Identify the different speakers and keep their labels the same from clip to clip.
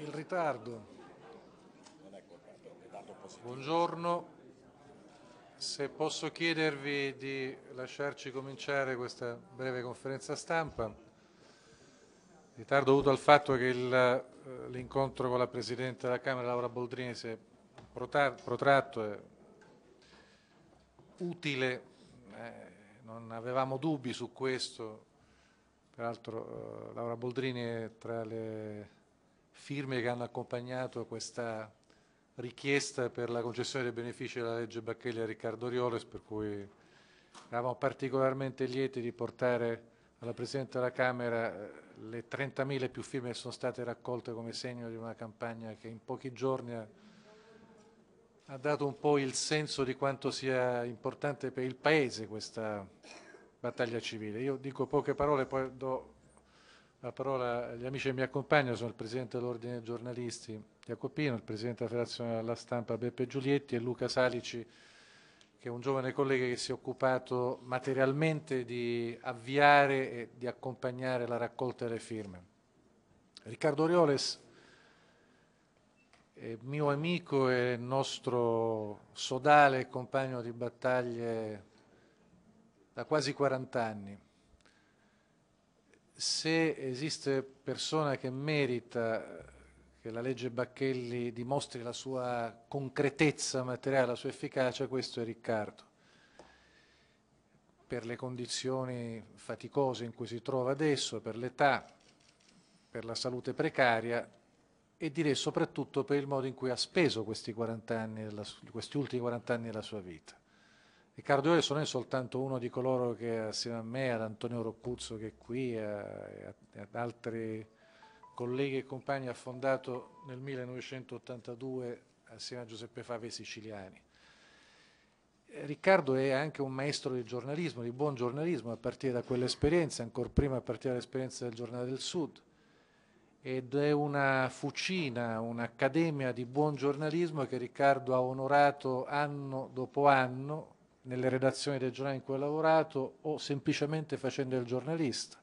Speaker 1: il
Speaker 2: ritardo. Buongiorno, se posso chiedervi di lasciarci cominciare questa breve conferenza stampa. Il ritardo dovuto al fatto che eh, l'incontro con la Presidente della Camera, Laura Boldrini, si è protratto e utile, eh, non avevamo dubbi su questo, peraltro eh, Laura Boldrini è tra le firme che hanno accompagnato questa richiesta per la concessione dei benefici della legge Bacchelli a Riccardo Rioles, per cui eravamo particolarmente lieti di portare alla Presidente della Camera eh, le 30.000 più firme che sono state raccolte come segno di una campagna che in pochi giorni ha, ha dato un po' il senso di quanto sia importante per il Paese questa battaglia civile. Io dico poche parole, poi do la parola agli amici che mi accompagnano sono il Presidente dell'Ordine dei Giornalisti Jacopino, il Presidente della Federazione della Stampa Beppe Giulietti e Luca Salici, che è un giovane collega che si è occupato materialmente di avviare e di accompagnare la raccolta delle firme. Riccardo Orioles è mio amico e nostro sodale compagno di battaglie da quasi 40 anni se esiste persona che merita eh, che la legge Bacchelli dimostri la sua concretezza materiale, la sua efficacia, questo è Riccardo. Per le condizioni faticose in cui si trova adesso, per l'età, per la salute precaria e direi soprattutto per il modo in cui ha speso questi, anni, questi ultimi 40 anni della sua vita. Riccardo Iorio non è soltanto uno di coloro che assieme a me, ad Antonio Roccuzzo che è qui, e ad altri colleghi e compagni ha fondato nel 1982 assieme a Giuseppe Fave Siciliani. Eh, Riccardo è anche un maestro di giornalismo, di buon giornalismo, a partire da quell'esperienza, ancora prima a partire dall'esperienza del Giornale del Sud, ed è una fucina, un'accademia di buon giornalismo che Riccardo ha onorato anno dopo anno nelle redazioni dei giornali in cui ho lavorato o semplicemente facendo il giornalista.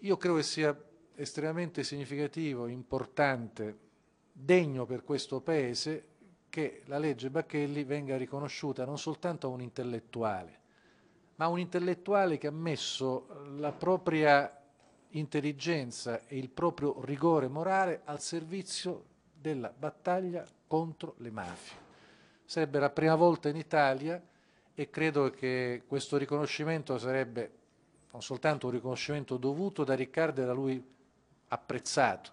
Speaker 2: Io credo che sia estremamente significativo, importante, degno per questo Paese che la legge Bacchelli venga riconosciuta non soltanto a un intellettuale, ma a un intellettuale che ha messo la propria intelligenza e il proprio rigore morale al servizio della battaglia contro le mafie. Sarebbe la prima volta in Italia e credo che questo riconoscimento sarebbe non soltanto un riconoscimento dovuto da Riccardo e da lui apprezzato,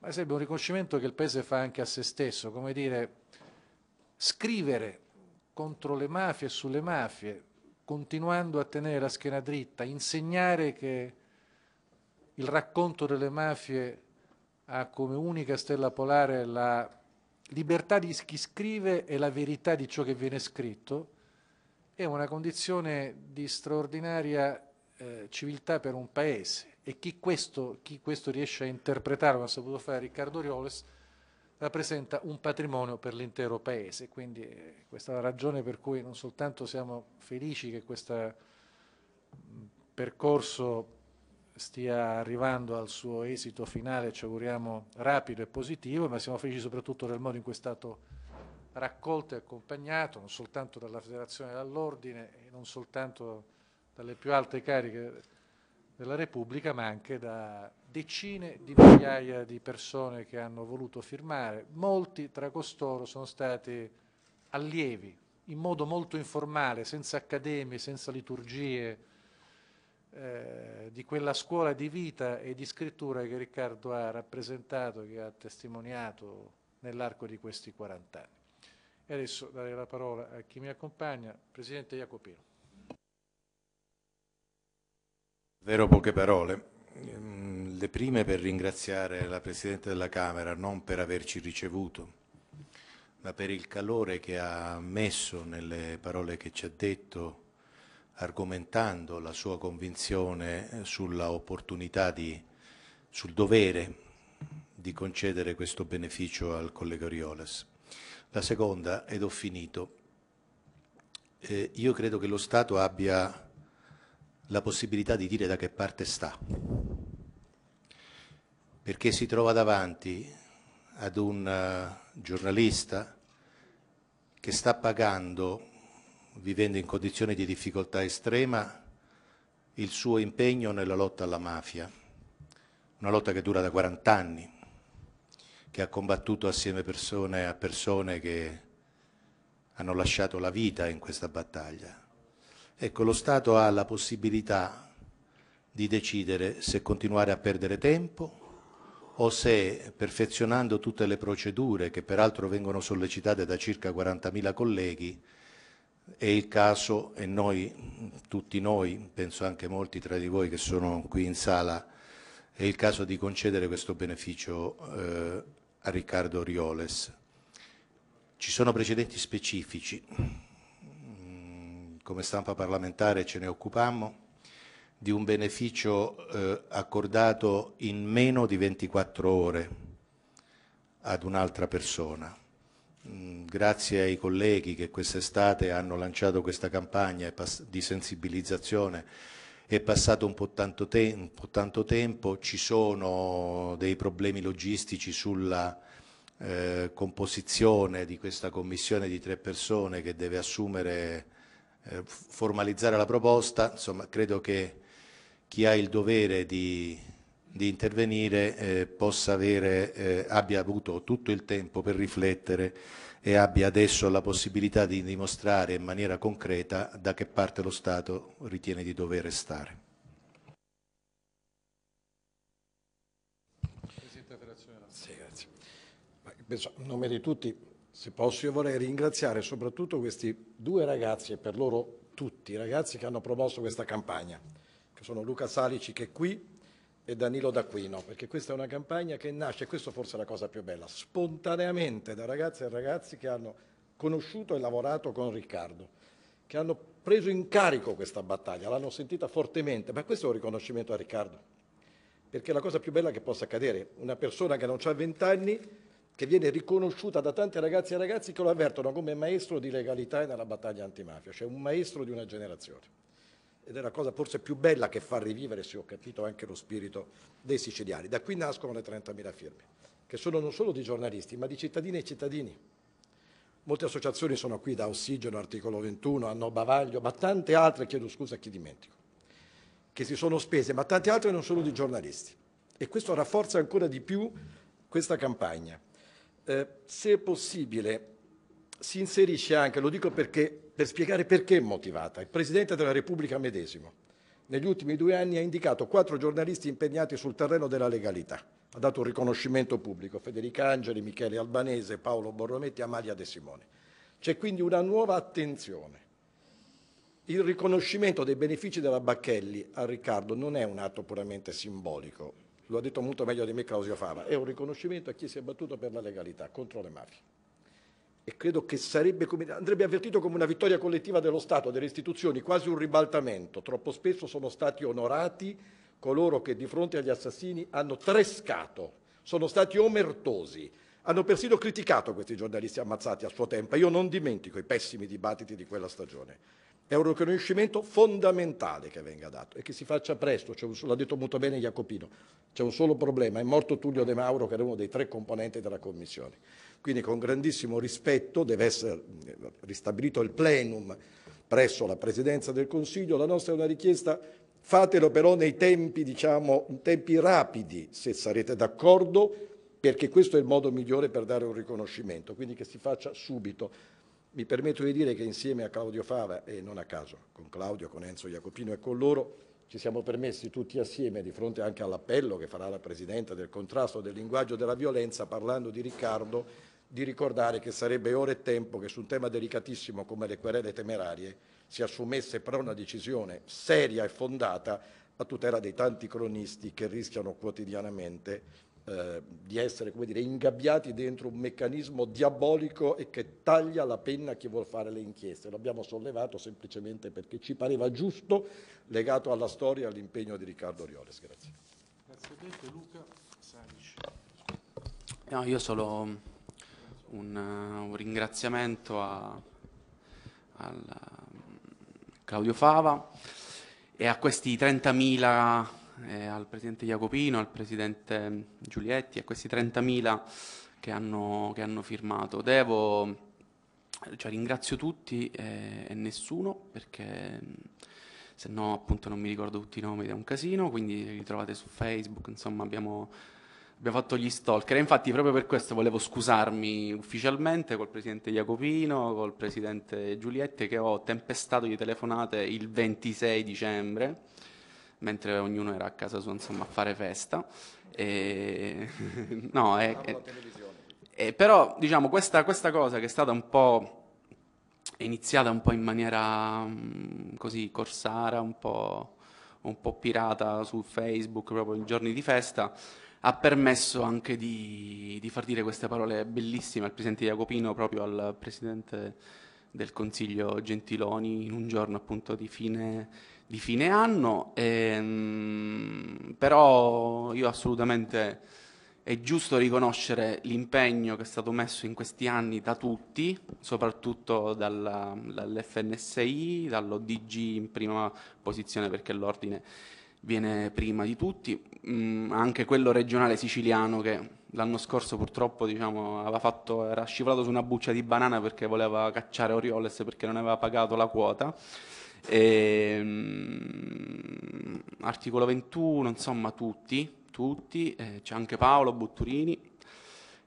Speaker 2: ma sarebbe un riconoscimento che il Paese fa anche a se stesso, come dire, scrivere contro le mafie e sulle mafie, continuando a tenere la schiena dritta, insegnare che il racconto delle mafie ha come unica stella polare la libertà di chi scrive e la verità di ciò che viene scritto è una condizione di straordinaria eh, civiltà per un paese e chi questo, chi questo riesce a interpretare, come ha saputo fare Riccardo Rioles, rappresenta un patrimonio per l'intero paese. Quindi eh, questa è la ragione per cui non soltanto siamo felici che questo mm, percorso stia arrivando al suo esito finale, ci auguriamo rapido e positivo, ma siamo felici soprattutto del modo in cui è stato raccolto e accompagnato non soltanto dalla Federazione dell'Ordine e non soltanto dalle più alte cariche della Repubblica, ma anche da decine di migliaia di persone che hanno voluto firmare. Molti tra costoro sono stati allievi, in modo molto informale, senza accademie, senza liturgie, eh, di quella scuola di vita e di scrittura che Riccardo ha rappresentato, che ha testimoniato nell'arco di questi 40 anni. E adesso darei la parola a chi mi accompagna, Presidente Jacopino.
Speaker 3: Vero poche parole. Mm, le prime per ringraziare la Presidente della Camera non per averci ricevuto, ma per il calore che ha messo nelle parole che ci ha detto argomentando la sua convinzione eh, sulla opportunità di, sul dovere di concedere questo beneficio al collega Orioles. La seconda, ed ho finito, eh, io credo che lo Stato abbia la possibilità di dire da che parte sta, perché si trova davanti ad un eh, giornalista che sta pagando vivendo in condizioni di difficoltà estrema, il suo impegno nella lotta alla mafia, una lotta che dura da 40 anni, che ha combattuto assieme persone a persone che hanno lasciato la vita in questa battaglia. Ecco, lo Stato ha la possibilità di decidere se continuare a perdere tempo o se, perfezionando tutte le procedure che peraltro vengono sollecitate da circa 40.000 colleghi, è il caso, e noi, tutti noi, penso anche molti tra di voi che sono qui in sala, è il caso di concedere questo beneficio eh, a Riccardo Rioles. Ci sono precedenti specifici, mm, come stampa parlamentare ce ne occupammo, di un beneficio eh, accordato in meno di 24 ore ad un'altra persona Mm, grazie ai colleghi che quest'estate hanno lanciato questa campagna di sensibilizzazione è passato un po' tanto, un po tanto tempo, ci sono dei problemi logistici sulla eh, composizione di questa commissione di tre persone che deve assumere, eh, formalizzare la proposta, insomma credo che chi ha il dovere di di intervenire eh, possa avere, eh, abbia avuto tutto il tempo per riflettere e abbia adesso la possibilità di dimostrare in maniera concreta da che parte lo Stato ritiene di dover stare.
Speaker 1: a nome di tutti, se posso, io vorrei ringraziare soprattutto questi due ragazzi e per loro tutti i ragazzi che hanno promosso questa campagna, che sono Luca Salici che è qui e Danilo D'Aquino, perché questa è una campagna che nasce, e questa forse è la cosa più bella, spontaneamente da ragazze e ragazzi che hanno conosciuto e lavorato con Riccardo, che hanno preso in carico questa battaglia, l'hanno sentita fortemente, ma questo è un riconoscimento a Riccardo, perché è la cosa più bella che possa accadere, una persona che non ha vent'anni, che viene riconosciuta da tanti ragazzi e ragazzi che lo avvertono come maestro di legalità nella battaglia antimafia, cioè un maestro di una generazione ed è la cosa forse più bella che fa rivivere, se ho capito, anche lo spirito dei siciliani. Da qui nascono le 30.000 firme, che sono non solo di giornalisti, ma di cittadine e cittadini. Molte associazioni sono qui, da Ossigeno, Articolo 21, Anno Bavaglio, ma tante altre, chiedo scusa a chi dimentico, che si sono spese, ma tante altre non solo di giornalisti. E questo rafforza ancora di più questa campagna. Eh, se possibile, si inserisce anche, lo dico perché per spiegare perché è motivata. Il Presidente della Repubblica medesimo negli ultimi due anni ha indicato quattro giornalisti impegnati sul terreno della legalità. Ha dato un riconoscimento pubblico Federica Angeli, Michele Albanese, Paolo Borrometti, Amalia De Simone. C'è quindi una nuova attenzione. Il riconoscimento dei benefici della Bacchelli a Riccardo non è un atto puramente simbolico, lo ha detto molto meglio di me Claudio Fava, è un riconoscimento a chi si è battuto per la legalità contro le mafie e credo che sarebbe, andrebbe avvertito come una vittoria collettiva dello Stato, delle istituzioni, quasi un ribaltamento. Troppo spesso sono stati onorati coloro che di fronte agli assassini hanno trescato, sono stati omertosi. Hanno persino criticato questi giornalisti ammazzati a suo tempo. Io non dimentico i pessimi dibattiti di quella stagione. È un riconoscimento fondamentale che venga dato e che si faccia presto. Un, l'ha detto molto bene Jacopino. C'è un solo problema: è morto Tullio De Mauro, che era uno dei tre componenti della commissione. Quindi con grandissimo rispetto deve essere eh, ristabilito il plenum presso la Presidenza del Consiglio. La nostra è una richiesta, fatelo però nei tempi, diciamo, in tempi rapidi, se sarete d'accordo, perché questo è il modo migliore per dare un riconoscimento, quindi che si faccia subito. Mi permetto di dire che insieme a Claudio Fava, e non a caso, con Claudio, con Enzo Jacopino e con loro, ci siamo permessi tutti assieme, di fronte anche all'appello che farà la Presidenta del contrasto del linguaggio della violenza, parlando di Riccardo, di ricordare che sarebbe ora e tempo che su un tema delicatissimo come le querele temerarie si assumesse però una decisione seria e fondata a tutela dei tanti cronisti che rischiano quotidianamente eh, di essere come dire, ingabbiati dentro un meccanismo diabolico e che taglia la penna a chi vuole fare le inchieste. L'abbiamo sollevato semplicemente perché ci pareva giusto, legato alla storia e all'impegno di Riccardo Rioles. Grazie.
Speaker 2: Grazie a te, Luca Sanic.
Speaker 4: No, io solo un, eh, un ringraziamento a, a eh, Claudio Fava e a questi 30.000, eh, al presidente Jacopino, al presidente Giulietti, a questi 30.000 che hanno, che hanno firmato. Devo, cioè, ringrazio tutti e, e nessuno perché se no appunto non mi ricordo tutti i nomi è un casino, quindi li trovate su Facebook, insomma abbiamo Abbiamo fatto gli stalker, infatti proprio per questo volevo scusarmi ufficialmente col presidente Jacopino, col presidente Giulietti che ho tempestato di telefonate il 26 dicembre, mentre ognuno era a casa sua insomma a fare festa. E... no, è... E eh, però diciamo questa, questa cosa che è stata un po' iniziata un po' in maniera mm, così corsara, un po', un po' pirata su Facebook proprio in giorni di festa ha permesso anche di, di, far dire queste parole bellissime al presidente Jacopino, proprio al presidente del Consiglio Gentiloni, in un giorno appunto di fine, di fine anno. E, ehm, però io assolutamente è giusto riconoscere l'impegno che è stato messo in questi anni da tutti, soprattutto dalla, dall'FNSI, dall'ODG in prima posizione perché l'ordine viene prima di tutti, mh, mm, anche quello regionale siciliano che l'anno scorso purtroppo diciamo, fatto, era scivolato su una buccia di banana perché voleva cacciare Orioles perché non aveva pagato la quota. E, ehm, mh, articolo 21, insomma tutti, tutti, eh, c'è anche Paolo Butturini.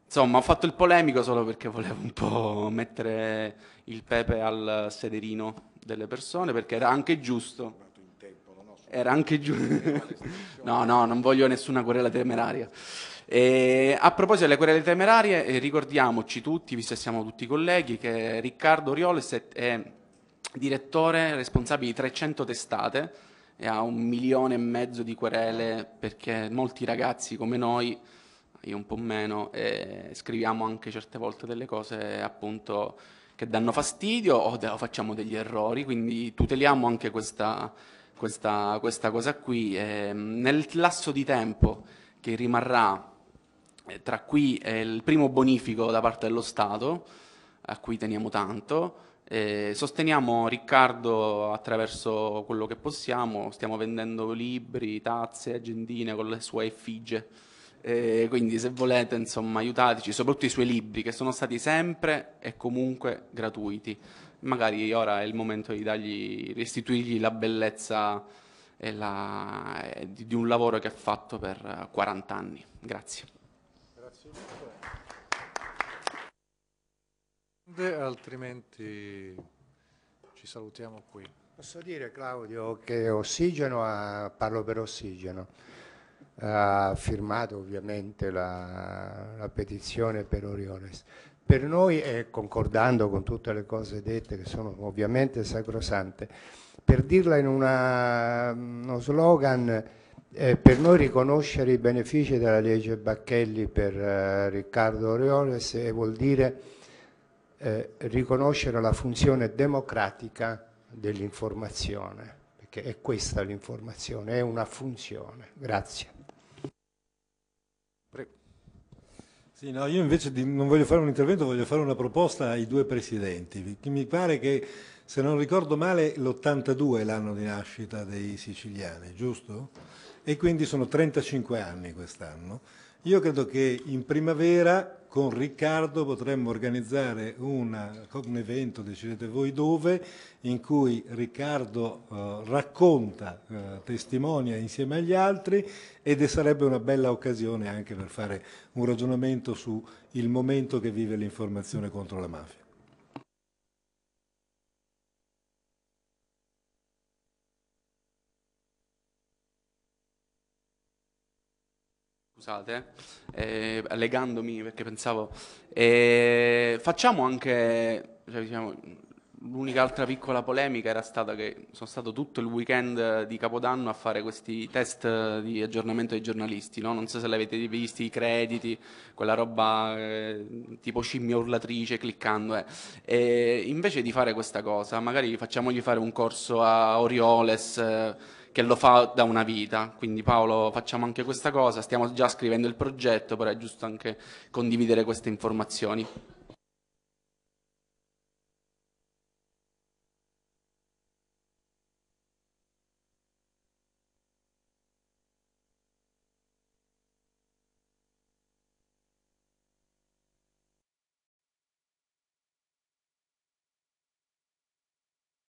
Speaker 4: Insomma, ho fatto il polemico solo perché volevo un po' mettere il pepe al sederino delle persone, perché era anche giusto era anche giusto. no, no, non voglio nessuna querela temeraria. E a proposito delle querele temerarie, eh, ricordiamoci tutti, visto che siamo tutti colleghi, che Riccardo Orioles è, è direttore responsabile di 300 testate e ha un milione e mezzo di querele perché molti ragazzi come noi, io un po' meno, eh, scriviamo anche certe volte delle cose appunto che danno fastidio o, o facciamo degli errori, quindi tuteliamo anche questa questa, questa cosa qui. Eh, nel lasso di tempo che rimarrà eh, tra qui e il primo bonifico da parte dello Stato, a cui teniamo tanto, eh, sosteniamo Riccardo attraverso quello che possiamo, stiamo vendendo libri, tazze, agendine con le sue effigie. Eh, quindi se volete insomma aiutateci, soprattutto i suoi libri che sono stati sempre e comunque gratuiti magari ora è il momento di dargli, restituirgli la bellezza la, eh, di, di, un lavoro che ha fatto per 40 eh, anni. Grazie.
Speaker 2: Grazie. Altrimenti ci salutiamo qui. Posso dire Claudio
Speaker 3: che Ossigeno, ha, parlo per Ossigeno, ha firmato ovviamente la, la petizione per Oriones. Per noi, e concordando con tutte le cose dette che sono ovviamente sacrosante, per dirla in una, uno slogan, eh, per noi riconoscere i benefici della legge Bacchelli per eh, Riccardo Orioles eh, vuol dire eh, riconoscere la funzione democratica dell'informazione, perché è questa l'informazione, è una funzione. Grazie.
Speaker 2: Sì, no, io invece
Speaker 3: di, non voglio fare un intervento, voglio fare una proposta ai due presidenti. Mi pare che, se non ricordo male, l'82 è l'anno di nascita dei siciliani, giusto? E quindi sono 35 anni quest'anno. Io credo che in primavera con Riccardo potremmo organizzare una, eh, un evento, decidete voi dove, in cui Riccardo eh, racconta, eh, testimonia insieme agli altri ed sarebbe una bella occasione anche per fare un ragionamento sul momento che vive l'informazione contro la mafia.
Speaker 4: scusate, eh, legandomi perché pensavo, eh, facciamo anche, cioè, diciamo, l'unica altra piccola polemica era stata che sono stato tutto il weekend di Capodanno a fare questi test di aggiornamento ai giornalisti, no? non so se l'avete visto, i crediti, quella roba eh, tipo scimmia urlatrice cliccando. Eh. invece di fare questa cosa, magari facciamogli fare un corso a Orioles eh, che lo fa da una vita. Quindi Paolo facciamo anche questa cosa, stiamo già scrivendo il progetto, però è giusto anche condividere queste informazioni.